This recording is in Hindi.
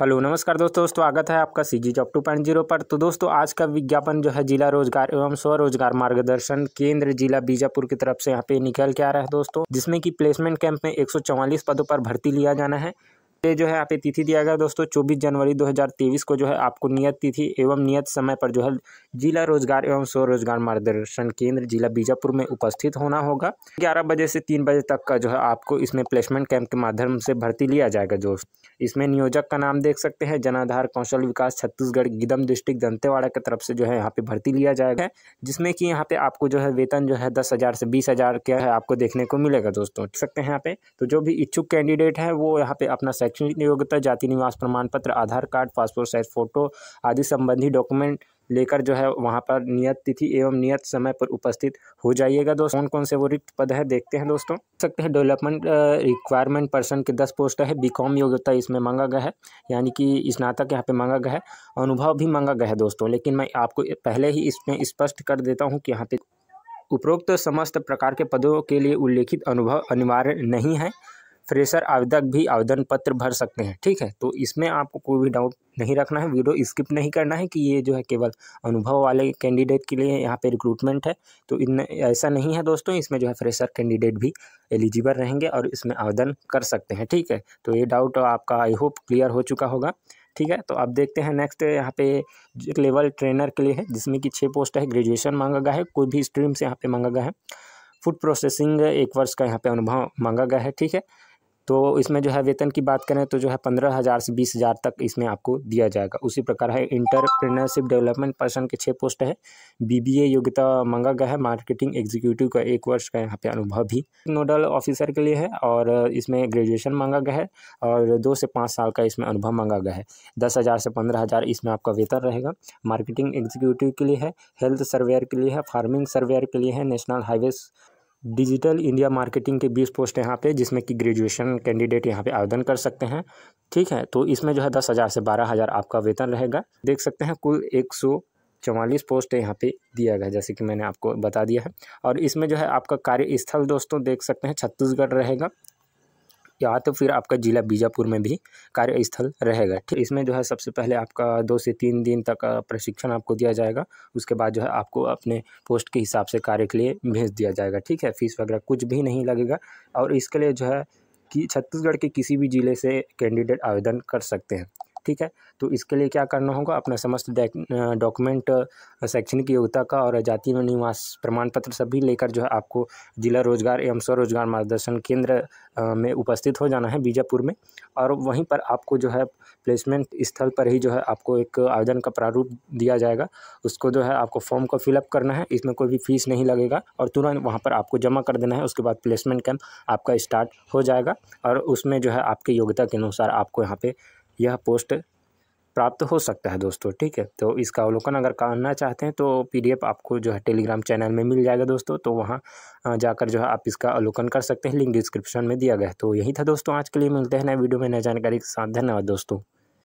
हेलो नमस्कार दोस्तों स्वागत है आपका C G job two point zero पर तो दोस्तों आज का विज्ञापन जो है जिला रोजगार एवं स्वरोजगार मार्गदर्शन केंद्र जिला बीजापुर की तरफ से यहाँ पे निकल के आ रहा है दोस्तों जिसमें कि प्लेसमेंट कैंप में एक पदों पर भर्ती लिया जाना है ये जो है यहाँ पे तिथि दिया गया दोस्तों चौबीस जनवरी 2023 को जो है आपको नियत तिथि एवं नियत समय पर जो है जिला रोजगार एवं स्वरोजगार मार्गदर्शन केंद्र जिला बीजापुर में उपस्थित होना होगा 11 बजे से 3 बजे तक का जो है आपको इसमें प्लेसमेंट कैंप के माध्यम से भर्ती लिया जाएगा दोस्त इसमें नियोजक का नाम देख सकते हैं जनाधार कौशल विकास छत्तीसगढ़ गिदम डिस्ट्रिक्ट दंतेवाड़ा की तरफ से जो है यहाँ पे भर्ती लिया जाएगा जिसमें कि यहाँ पे आपको जो है वेतन जो है दस हज़ार से बीस हज़ार के आपको देखने को मिलेगा दोस्तों सकते हैं यहाँ पे तो जो भी इच्छुक कैंडिडेट है वो यहाँ पे अपना शैक्षणिक योग्यता जाति निवास प्रमाण पत्र Aadhaar card passport size photo आदि संबंधी डॉक्यूमेंट लेकर जो है वहाँ पर नियत तिथि एवं नियत समय पर उपस्थित हो जाइएगा दोस्तों कौन कौन से वो रिक्त पद है देखते हैं दोस्तों सकते हैं डेवलपमेंट रिक्वायरमेंट पर्सन के दस पोस्ट है बी कॉम योग्यता इसमें मांगा गया है यानी कि स्नातक यहाँ पे मांगा गया है अनुभव भी मांगा गया है दोस्तों लेकिन मैं आपको पहले ही इसमें स्पष्ट इस कर देता हूँ कि यहाँ पे उपरोक्त समस्त प्रकार के पदों के लिए उल्लेखित अनुभव अनिवार्य नहीं है फ्रेशर आवेदक भी आवेदन पत्र भर सकते हैं ठीक है तो इसमें आपको कोई भी डाउट नहीं रखना है वीडियो स्किप नहीं करना है कि ये जो है केवल अनुभव वाले कैंडिडेट के लिए यहाँ पे रिक्रूटमेंट है तो इन ऐसा नहीं है दोस्तों इसमें जो है फ्रेशर कैंडिडेट भी एलिजिबल रहेंगे और इसमें आवेदन कर सकते हैं ठीक है तो ये डाउट आपका आई होप क्लियर हो चुका होगा ठीक है तो आप देखते हैं नेक्स्ट यहाँ पे लेवल ट्रेनर के लिए है जिसमें कि छः पोस्ट है ग्रेजुएशन मांगा गया है कोई भी स्ट्रीम से यहाँ पे मांगा गया है फूड प्रोसेसिंग एक वर्ष का यहाँ पे अनुभव मांगा गया है ठीक है तो इसमें जो है वेतन की बात करें तो जो है पंद्रह हज़ार से बीस हज़ार तक इसमें आपको दिया जाएगा उसी प्रकार है इंटरप्रेनरशिप डेवलपमेंट पर्सन के छः पोस्ट है बीबीए योग्यता मंगा गया है मार्केटिंग एग्जीक्यूटिव का एक वर्ष का यहाँ पे अनुभव भी नोडल ऑफिसर के लिए है और इसमें ग्रेजुएशन मांगा गया है और दो से पाँच साल का इसमें अनुभव मांगा गया है दस हज़ार से पंद्रह हज़ार इसमें आपका वेतन रहेगा मार्केटिंग एग्जीक्यूटिव के लिए है हेल्थ सर्वेयर के लिए है फार्मिंग सर्वेयर के लिए है national highways digital India marketing के बीस पोस्ट यहाँ पे जिसमें कि ग्रेजुएशन कैंडिडेट यहाँ पे आवेदन कर सकते हैं ठीक है तो इसमें जो है दस हज़ार से बारह हज़ार आपका वेतन रहेगा देख सकते हैं कुल एक सौ चौवालीस पोस्ट यहाँ पे दिया गया जैसे कि मैंने आपको बता दिया है और इसमें जो है आपका कार्यस्थल दोस्तों देख सकते हैं छत्तीसगढ़ रहेगा या तो फिर आपका ज़िला बीजापुर में भी कार्यस्थल रहेगा ठीक इसमें जो है सबसे पहले आपका दो से तीन दिन तक प्रशिक्षण आपको दिया जाएगा उसके बाद जो है आपको अपने पोस्ट के हिसाब से कार्य के लिए भेज दिया जाएगा ठीक है फीस वगैरह कुछ भी नहीं लगेगा और इसके लिए जो है कि छत्तीसगढ़ के किसी भी ज़िले से कैंडिडेट आवेदन कर सकते हैं ठीक है तो इसके लिए क्या करना होगा अपना समस्त डॉक्यूमेंट शैक्षणिक योग्यता का और जाति में निवास प्रमाण पत्र सभी लेकर जो है आपको जिला रोजगार एवं स्वरोजगार मार्गदर्शन केंद्र में उपस्थित हो जाना है बीजापुर में और वहीं पर आपको जो है प्लेसमेंट स्थल पर ही जो है आपको एक आवेदन का प्रारूप दिया जाएगा उसको जो है आपको फॉर्म को फिलअप करना है इसमें कोई भी फीस नहीं लगेगा और तुरंत वहाँ पर आपको जमा कर देना है उसके बाद प्लेसमेंट कैंप आपका स्टार्ट हो जाएगा और उसमें जो है आपके योग्यता के अनुसार आपको यहाँ पे यह पोस्ट प्राप्त हो सकता है दोस्तों ठीक है तो इसका अवलोकन अगर करना चाहते हैं तो पीडीएफ आपको जो है टेलीग्राम चैनल में मिल जाएगा दोस्तों तो वहाँ जाकर जो है आप इसका अवलोकन कर सकते हैं लिंक डिस्क्रिप्शन में दिया गया है तो यही था दोस्तों आज के लिए मिलते हैं नए वीडियो में नए जानकारी के साथ धन्यवाद दोस्तों